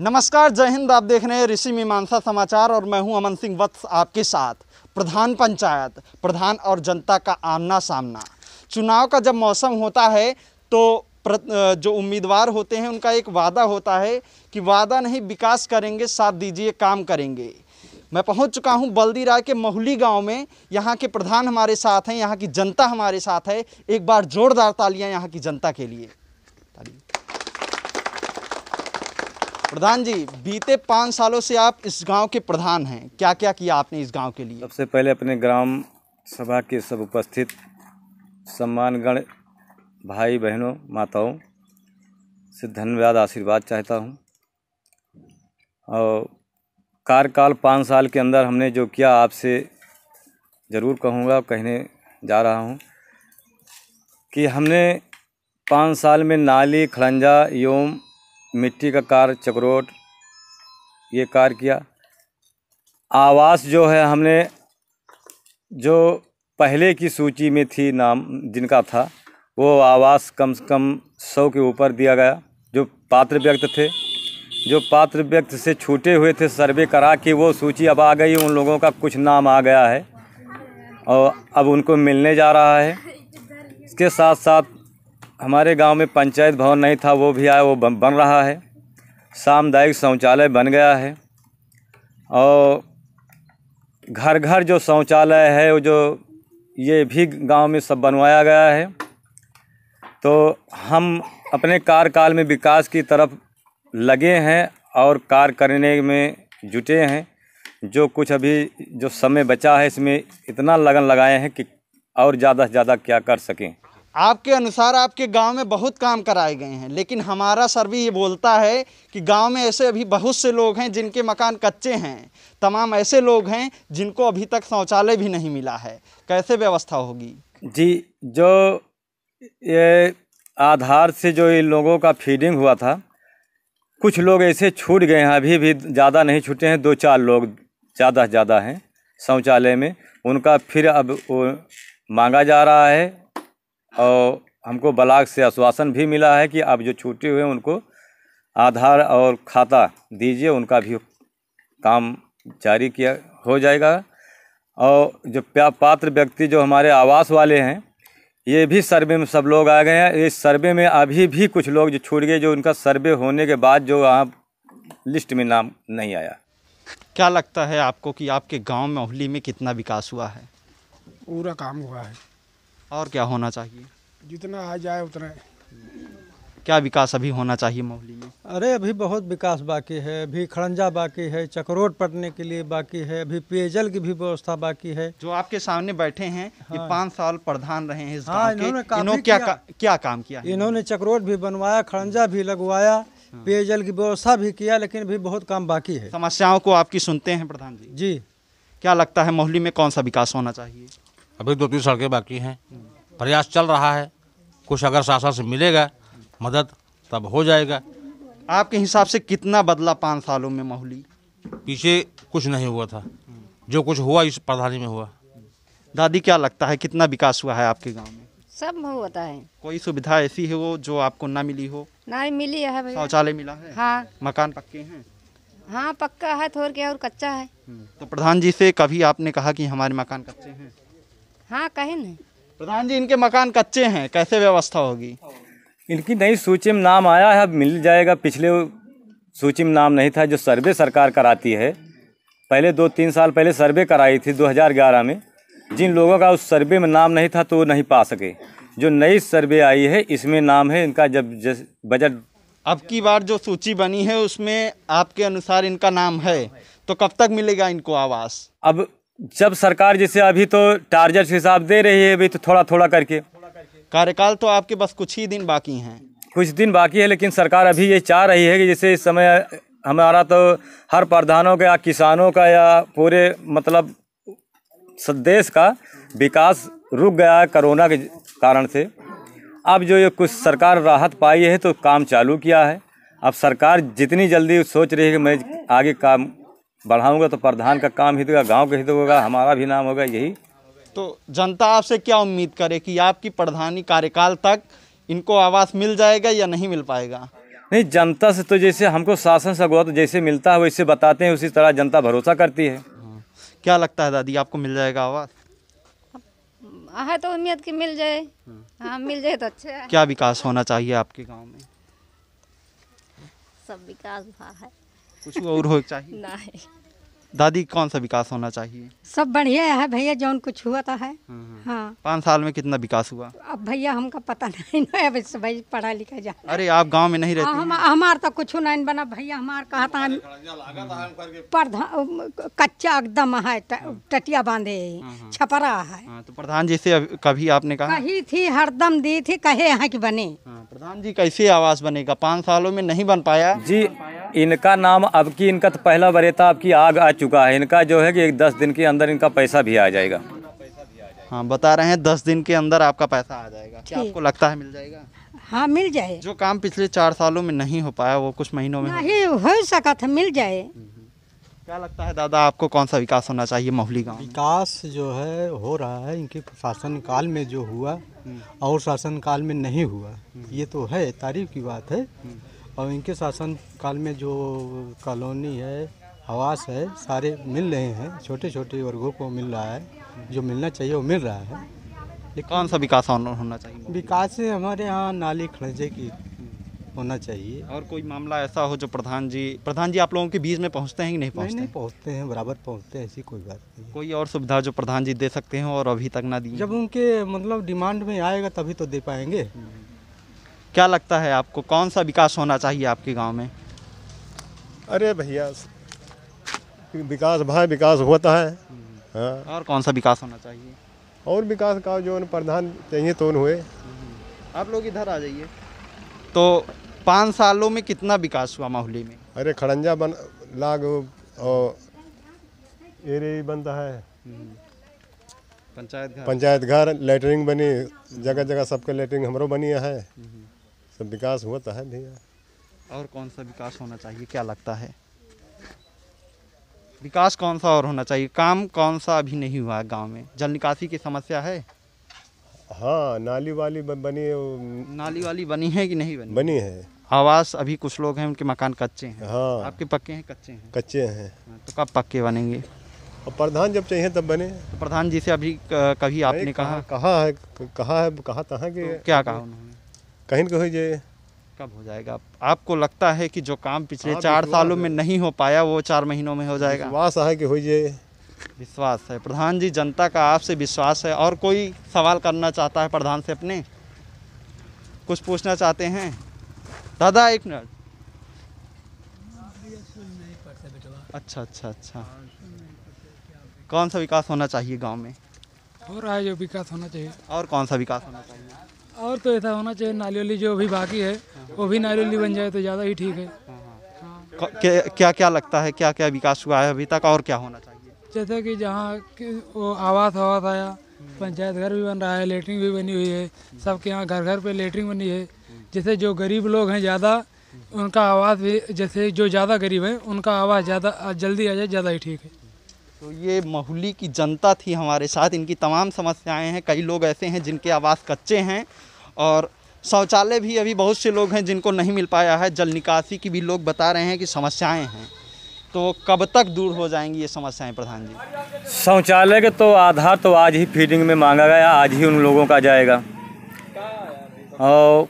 नमस्कार जय हिंद आप देख रहे हैं ऋषि मीमांसा समाचार और मैं हूं अमन सिंह वत्स आपके साथ प्रधान पंचायत प्रधान और जनता का आमना सामना चुनाव का जब मौसम होता है तो जो उम्मीदवार होते हैं उनका एक वादा होता है कि वादा नहीं विकास करेंगे साथ दीजिए काम करेंगे मैं पहुंच चुका हूं राय के महुली गांव में यहां के प्रधान हमारे साथ हैं यहां की जनता हमारे साथ है एक बार जोरदार तालियां यहां की जनता के लिए तालियां प्रधान जी बीते पाँच सालों से आप इस गांव के प्रधान हैं क्या क्या किया आपने इस गांव के लिए सबसे पहले अपने ग्राम सभा के सब उपस्थित सम्मानगण भाई बहनों माताओं से धन्यवाद आशीर्वाद चाहता हूं और कार्यकाल पाँच साल के अंदर हमने जो किया आपसे ज़रूर कहूँगा कहने जा रहा हूँ कि हमने पाँच साल में नाली खड़ंजा एवं मिट्टी का कार चक्रोट ये कार्य किया आवास जो है हमने जो पहले की सूची में थी नाम जिनका था वो आवास कम से कम सौ के ऊपर दिया गया जो पात्र व्यक्त थे जो पात्र व्यक्त से छूटे हुए थे सर्वे करा के वो सूची अब आ गई उन लोगों का कुछ नाम आ गया है और अब उनको मिलने जा रहा है इसके साथ साथ हमारे गांव में पंचायत भवन नहीं था वो भी आया वो बन, बन रहा है सामुदायिक शौचालय बन गया है और घर घर जो शौचालय है वो जो ये भी गांव में सब बनवाया गया है तो हम अपने कार्यकाल में विकास की तरफ लगे हैं और कार्य करने में जुटे हैं जो कुछ अभी जो समय बचा है इसमें इतना लगन लगाए हैं कि और ज़्यादा से ज़्यादा क्या कर सकें आपके अनुसार आपके गांव में बहुत काम कराए गए हैं लेकिन हमारा सर्वे ये बोलता है कि गांव में ऐसे अभी बहुत से लोग हैं जिनके मकान कच्चे हैं तमाम ऐसे लोग हैं जिनको अभी तक शौचालय भी नहीं मिला है कैसे व्यवस्था होगी जी जो ये आधार से जो इन लोगों का फीडिंग हुआ था कुछ लोग ऐसे छूट गए हैं अभी भी ज़्यादा नहीं छूटे हैं दो चार लोग ज़्यादा से ज़्यादा हैं शौचालय में उनका फिर अब मांगा जा रहा है और हमको ब्लाक से आश्वासन भी मिला है कि अब जो छूटे हुए उनको आधार और खाता दीजिए उनका भी काम जारी किया हो जाएगा और जो पात्र व्यक्ति जो हमारे आवास वाले हैं ये भी सर्वे में सब लोग आ गए हैं इस सर्वे में अभी भी कुछ लोग जो छूट गए जो उनका सर्वे होने के बाद जो वहाँ लिस्ट में नाम नहीं आया क्या लगता है आपको कि आपके गांव मोहली में कितना विकास हुआ है पूरा काम हुआ है और क्या होना चाहिए जितना आ जाए उतना क्या विकास अभी होना चाहिए मोहली में अरे अभी बहुत विकास बाकी है अभी खड़ंजा बाकी है चक्रोट पटने के लिए बाकी है अभी पेयजल की भी व्यवस्था बाकी है जो आपके सामने बैठे हैं हाँ। ये पाँच साल प्रधान रहे हैं इस हाँ, इन्होंने, इन्हों क्या, का, क्या काम किया इन्होंने चक्रोट भी बनवाया खड़ंजा भी लगवाया हाँ। पेयजल की व्यवस्था भी किया लेकिन अभी बहुत काम बाकी है समस्याओं को आपकी सुनते हैं प्रधान जी जी क्या लगता है मोहली में कौन सा विकास होना चाहिए अभी दो तीन सड़कें बाकी हैं प्रयास चल रहा है कुछ अगर शासन से मिलेगा मदद तब हो जाएगा आपके हिसाब से कितना बदला पाँच सालों में माहौली पीछे कुछ नहीं हुआ था जो कुछ हुआ इस प्रधानी में हुआ दादी क्या लगता है कितना विकास हुआ है आपके गांव में सब होता है कोई सुविधा ऐसी है वो जो आपको ना मिली हो ना मिली है शौचालय मिला है हाँ मकान पक्के हैं हाँ पक्का है थोड़ के और कच्चा है हम्म, तो प्रधान जी से कभी आपने कहा कि हमारे मकान कच्चे हैं हाँ कहे न प्रधान जी इनके मकान कच्चे हैं कैसे व्यवस्था होगी इनकी नई सूची में नाम आया है अब मिल जाएगा पिछले सूची में नाम नहीं था जो सर्वे सरकार कराती है पहले दो तीन साल पहले सर्वे कराई थी 2011 में जिन लोगों का उस सर्वे में नाम नहीं था तो वो नहीं पा सके जो नई सर्वे आई है इसमें नाम है इनका जब बजट अब की बार जो सूची बनी है उसमें आपके अनुसार इनका नाम है तो कब तक मिलेगा इनको आवास अब जब सरकार जैसे अभी तो टारगेट हिसाब दे रही है अभी तो थोड़ा थोड़ा करके कार्यकाल तो आपके बस कुछ ही दिन बाकी हैं कुछ दिन बाकी है लेकिन सरकार अभी ये चाह रही है कि जैसे इस समय हमारा तो हर प्रधानों का या किसानों का या पूरे मतलब देश का विकास रुक गया है कोरोना के कारण से अब जो ये कुछ सरकार राहत पाई है तो काम चालू किया है अब सरकार जितनी जल्दी सोच रही है कि मैं आगे काम बढ़ाऊंगा तो प्रधान का काम हित तो होगा गाँव का हित तो होगा हमारा भी नाम होगा यही तो जनता आपसे क्या उम्मीद करे कि आपकी प्रधानी कार्यकाल तक इनको आवास मिल जाएगा या नहीं मिल पाएगा नहीं जनता से तो जैसे हमको शासन तो जैसे मिलता है वैसे बताते हैं उसी तरह जनता भरोसा करती है हाँ। क्या लगता है दादी आपको मिल जाएगा आवास है तो उम्मीद की मिल जाए हाँ मिल जाए तो अच्छा है क्या विकास होना चाहिए आपके गांव में सब विकास भा है कुछ और हो चाहिए नहीं दादी कौन सा विकास होना चाहिए सब बढ़िया है भैया जौन कुछ हुआ था तो है हम्म, हम्म। हाँ पाँच साल में कितना विकास हुआ अब भैया हमका पता नहीं अब भाई पढ़ा लिखा जा अरे आप गांव में नहीं रहते हम हमार तो कुछ नहीं बना भैया हमार कहा था प्रधान कच्चा एकदम है हाँ। टटिया बांधे हाँ, हाँ। छपरा है तो प्रधान से कभी आपने कहा कही थी हरदम दी थी कहे यहाँ की बने प्रधान जी कैसे आवास बनेगा पाँच सालों में नहीं बन पाया जी इनका नाम अब की इनका तो पहला वरेता अब की आग आ चुका है इनका जो है कि एक दस दिन के अंदर इनका पैसा भी आ जाएगा हाँ बता रहे हैं दस दिन के अंदर आपका पैसा आ जाएगा क्या आपको लगता है मिल जाएगा हाँ मिल जाए जो काम पिछले चार सालों में नहीं हो पाया वो कुछ महीनों में नहीं हो सका था मिल जाए हम्म। क्या लगता है दादा आपको कौन सा विकास होना चाहिए मोहली गाँव विकास जो है हो रहा है इनके शासन काल में जो हुआ हम्म। और शासन काल में नहीं हुआ हम्म। ये तो है तारीफ की बात है और इनके शासन काल में जो कॉलोनी है आवास है सारे मिल रहे हैं छोटे छोटे वर्गों को मिल रहा है जो मिलना चाहिए वो मिल रहा है कौन सा विकास होना चाहिए विकास हमारे यहाँ नाली खड़जे की होना चाहिए और कोई मामला ऐसा हो जो प्रधान जी प्रधान जी आप लोगों के बीच में पहुंचते हैं कि नहीं पहुंचते नहीं, नहीं पहुंचते हैं बराबर पहुंचते हैं ऐसी कोई बात नहीं कोई और सुविधा जो प्रधान जी दे सकते हैं और अभी तक ना दी जब उनके मतलब डिमांड में आएगा तभी तो दे पाएंगे क्या लगता है आपको कौन सा विकास होना चाहिए आपके गांव में अरे भैया विकास भाई विकास होता है हाँ। और कौन सा विकास होना चाहिए और विकास का जो प्रधान चाहिए तो हुए आप लोग इधर आ जाइए तो पाँच सालों में कितना विकास हुआ माहौली में अरे खड़ंजा बन लाग और एरे बनता है पंचायत घर पंचायत घर लेटरिंग बनी जगह जगह सबके लेटरिंग हमारो बनी है हम्म। सब तो विकास होता तो है भैया और कौन सा विकास होना चाहिए क्या लगता है विकास कौन सा और होना चाहिए काम कौन सा अभी नहीं हुआ है गाँव में जल निकासी की समस्या है हाँ नाली वाली बनी नाली वाली बनी है कि नहीं बनी बनी है आवास अभी कुछ लोग हैं उनके मकान कच्चे हैं हाँ आपके पक्के हैं कच्चे हैं कच्चे हैं हाँ, तो कब पक्के बनेंगे और प्रधान जब चाहिए तब बने तो प्रधान जी से अभी कभी आपने कहा कहा है कहा है कहा तो क्या कहा उन्होंने कहीं ना कहीं ये कब हो जाएगा आपको लगता है कि जो काम पिछले हाँ, चार सालों में नहीं हो पाया वो चार महीनों में हो जाएगा विश्वास है कि हो जाए विश्वास है प्रधान जी जनता का आपसे विश्वास है और कोई सवाल करना चाहता है प्रधान से अपने कुछ पूछना चाहते हैं दादा एक मिनट अच्छा अच्छा अच्छा कौन सा विकास होना चाहिए गांव में हो रहा है जो विकास होना चाहिए और कौन सा विकास होना चाहिए और तो ऐसा होना चाहिए नाली जो अभी बाकी है वो भी नाली बन जाए तो ज़्यादा ही ठीक है क्या, क्या क्या लगता है क्या क्या विकास हुआ है अभी तक और क्या होना चाहिए जैसे कि जहाँ वो आवास आवास आया पंचायत घर भी बन रहा है लेटरिन भी बनी हुई है सबके यहाँ घर घर पे लेटरिन बनी है जैसे जो गरीब लोग हैं ज़्यादा उनका आवाज़ भी जैसे जो ज़्यादा गरीब है उनका आवाज़ ज़्यादा जल्दी आ जाए ज़्यादा ही ठीक है तो ये मोहली की जनता थी हमारे साथ इनकी तमाम समस्याएं हैं कई लोग ऐसे हैं जिनके आवास कच्चे हैं और शौचालय भी अभी बहुत से लोग हैं जिनको नहीं मिल पाया है जल निकासी की भी लोग बता रहे हैं कि समस्याएं हैं तो कब तक दूर हो जाएंगी ये समस्याएं प्रधान जी शौचालय का तो आधार तो आज ही फीडिंग में मांगा गया आज ही उन लोगों का जाएगा और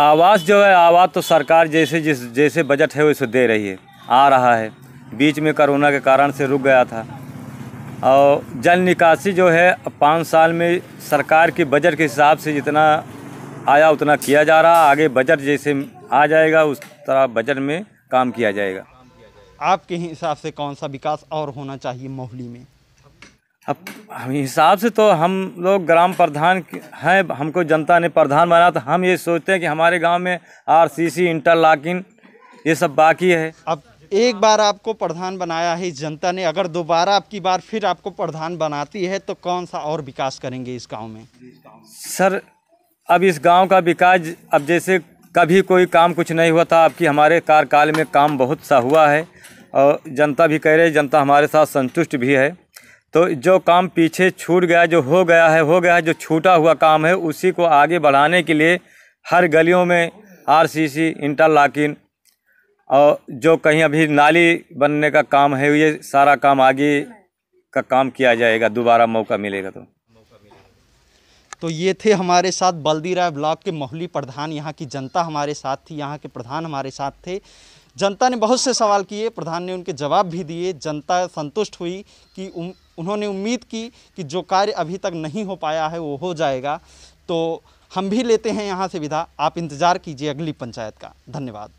आवास जो है आवाज़ तो सरकार जैसे जिस जैसे बजट है वैसे दे रही है आ रहा है बीच में करोना के कारण से रुक गया था और जल निकासी जो है पाँच साल में सरकार के बजट के हिसाब से जितना आया उतना किया जा रहा आगे बजट जैसे आ जाएगा उस तरह बजट में काम किया जाएगा आपके हिसाब से कौन सा विकास और होना चाहिए मोहली में अब हिसाब से तो हम लोग ग्राम प्रधान हैं हमको जनता ने प्रधान बनाया तो हम ये सोचते हैं कि हमारे गांव में आरसीसी इंटरलॉकिंग ये सब बाकी है अब एक बार आपको प्रधान बनाया है जनता ने अगर दोबारा आपकी बार फिर आपको प्रधान बनाती है तो कौन सा और विकास करेंगे इस गांव में सर अब इस गांव का विकास अब जैसे कभी कोई काम कुछ नहीं हुआ था आपकी हमारे कार्यकाल में काम बहुत सा हुआ है और जनता भी कह रही जनता हमारे साथ संतुष्ट भी है तो जो काम पीछे छूट गया जो हो गया है हो गया है जो छूटा हुआ काम है उसी को आगे बढ़ाने के लिए हर गलियों में आरसीसी सी और जो कहीं अभी नाली बनने का काम है ये सारा काम आगे का काम किया जाएगा दोबारा मौका मिलेगा तो तो ये थे हमारे साथ बल्दी राय ब्लॉक के मोहली प्रधान यहाँ की जनता हमारे साथ थी यहाँ के प्रधान हमारे साथ थे जनता ने बहुत से सवाल किए प्रधान ने उनके जवाब भी दिए जनता संतुष्ट हुई कि उन्होंने उम्मीद की कि जो कार्य अभी तक नहीं हो पाया है वो हो जाएगा तो हम भी लेते हैं यहाँ से विधा आप इंतज़ार कीजिए अगली पंचायत का धन्यवाद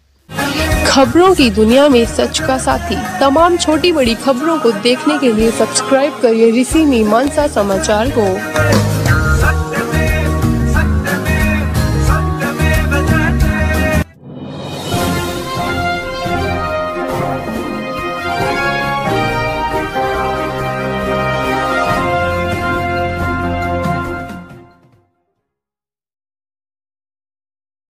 खबरों की दुनिया में सच का साथी तमाम छोटी बड़ी खबरों को देखने के लिए सब्सक्राइब करिए ऋषि मानसा समाचार को